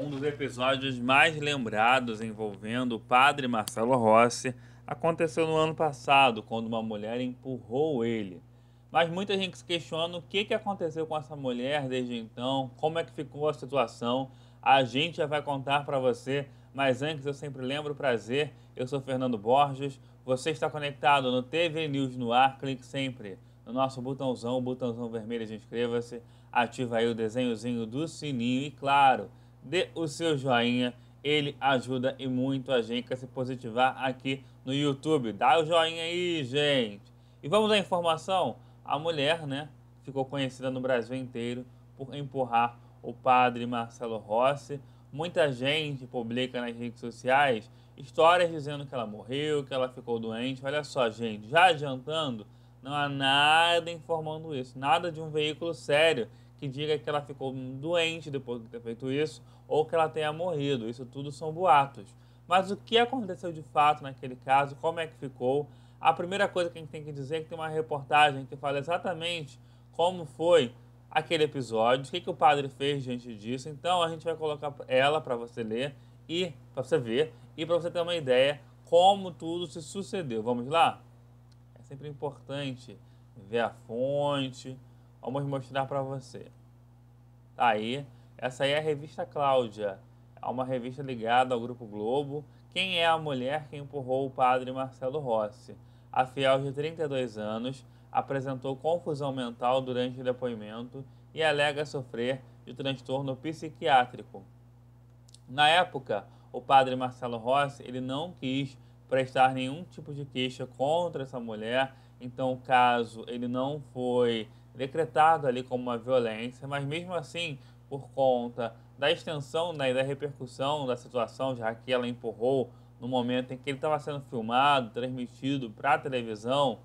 Um dos episódios mais lembrados envolvendo o padre Marcelo Rossi aconteceu no ano passado, quando uma mulher empurrou ele. Mas muita gente se questiona o que, que aconteceu com essa mulher desde então, como é que ficou a situação. A gente já vai contar para você, mas antes eu sempre lembro o prazer. Eu sou Fernando Borges, você está conectado no TV News no ar, clique sempre no nosso botãozão, o botãozão vermelho de inscreva-se, ativa aí o desenhozinho do sininho e claro, dê o seu joinha, ele ajuda e muito a gente a se positivar aqui no YouTube. Dá o joinha aí, gente. E vamos à informação? A mulher, né, ficou conhecida no Brasil inteiro por empurrar o padre Marcelo Rossi. Muita gente publica nas redes sociais histórias dizendo que ela morreu, que ela ficou doente. Olha só, gente, já adiantando, não há nada informando isso, nada de um veículo sério que diga que ela ficou doente depois de ter feito isso ou que ela tenha morrido. Isso tudo são boatos. Mas o que aconteceu de fato naquele caso, como é que ficou? A primeira coisa que a gente tem que dizer é que tem uma reportagem que fala exatamente como foi aquele episódio, o que, que o padre fez diante disso. Então a gente vai colocar ela para você ler e para você ver e para você ter uma ideia como tudo se sucedeu. Vamos lá? É sempre importante ver a fonte. Vamos mostrar para você aí. Essa aí é a revista Cláudia, é uma revista ligada ao Grupo Globo. Quem é a mulher que empurrou o padre Marcelo Rossi? A fiel de 32 anos apresentou confusão mental durante o depoimento e alega sofrer de transtorno psiquiátrico. Na época, o padre Marcelo Rossi ele não quis prestar nenhum tipo de queixa contra essa mulher, então o caso ele não foi decretado ali como uma violência, mas mesmo assim, por conta da extensão né, e da repercussão da situação, já que ela empurrou no momento em que ele estava sendo filmado, transmitido para a televisão,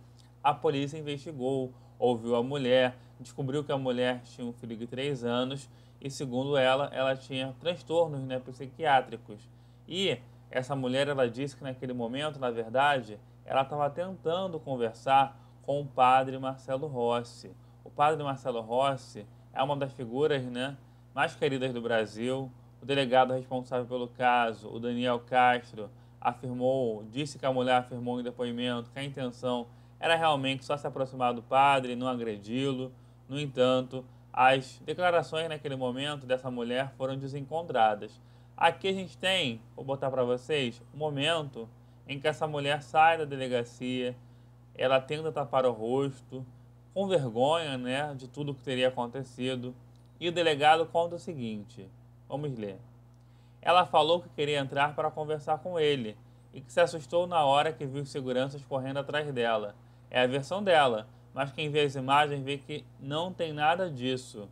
a polícia investigou, ouviu a mulher, descobriu que a mulher tinha um filho de 3 anos e, segundo ela, ela tinha transtornos né, psiquiátricos. E essa mulher, ela disse que naquele momento, na verdade, ela estava tentando conversar com o padre Marcelo Rossi padre Marcelo Rossi é uma das figuras né, mais queridas do Brasil. O delegado responsável pelo caso, o Daniel Castro, afirmou, disse que a mulher afirmou em depoimento que a intenção era realmente só se aproximar do padre, não agredi-lo. No entanto, as declarações naquele momento dessa mulher foram desencontradas. Aqui a gente tem, vou botar para vocês, o um momento em que essa mulher sai da delegacia, ela tenta tapar o rosto, com vergonha né, de tudo que teria acontecido, e o delegado conta o seguinte: vamos ler. Ela falou que queria entrar para conversar com ele e que se assustou na hora que viu os seguranças correndo atrás dela. É a versão dela, mas quem vê as imagens vê que não tem nada disso.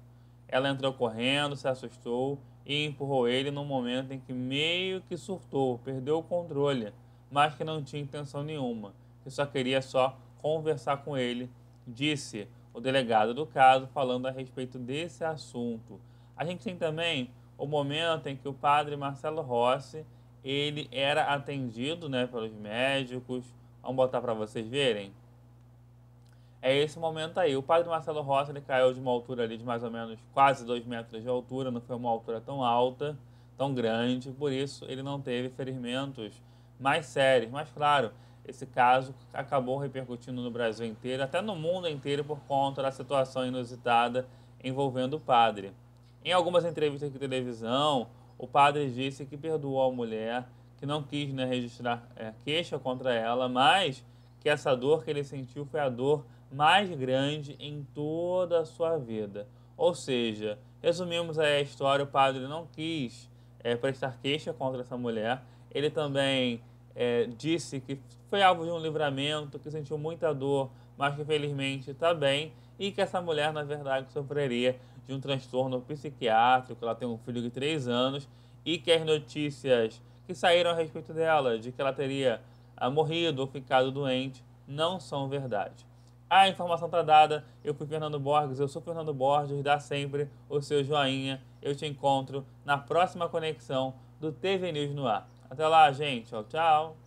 Ela entrou correndo, se assustou e empurrou ele no momento em que meio que surtou, perdeu o controle, mas que não tinha intenção nenhuma, que só queria só conversar com ele disse o delegado do caso falando a respeito desse assunto. A gente tem também o momento em que o padre Marcelo Rossi ele era atendido né, pelos médicos. Vamos botar para vocês verem. É esse momento aí. O padre Marcelo Rossi ele caiu de uma altura ali de mais ou menos quase 2 metros de altura, não foi uma altura tão alta, tão grande, por isso ele não teve ferimentos mais sérios. Mas claro, esse caso acabou repercutindo no Brasil inteiro, até no mundo inteiro, por conta da situação inusitada envolvendo o padre. Em algumas entrevistas de televisão, o padre disse que perdoou a mulher, que não quis né, registrar é, queixa contra ela, mas que essa dor que ele sentiu foi a dor mais grande em toda a sua vida. Ou seja, resumimos aí a história, o padre não quis é, prestar queixa contra essa mulher, ele também é, disse que foi alvo de um livramento, que sentiu muita dor, mas que felizmente está bem e que essa mulher, na verdade, sofreria de um transtorno psiquiátrico. Ela tem um filho de 3 anos e que as notícias que saíram a respeito dela, de que ela teria ah, morrido ou ficado doente, não são verdade. A informação está dada. Eu fui Fernando Borges, eu sou Fernando Borges. Dá sempre o seu joinha. Eu te encontro na próxima conexão do TV News no Ar. Até lá, gente. Tchau, tchau.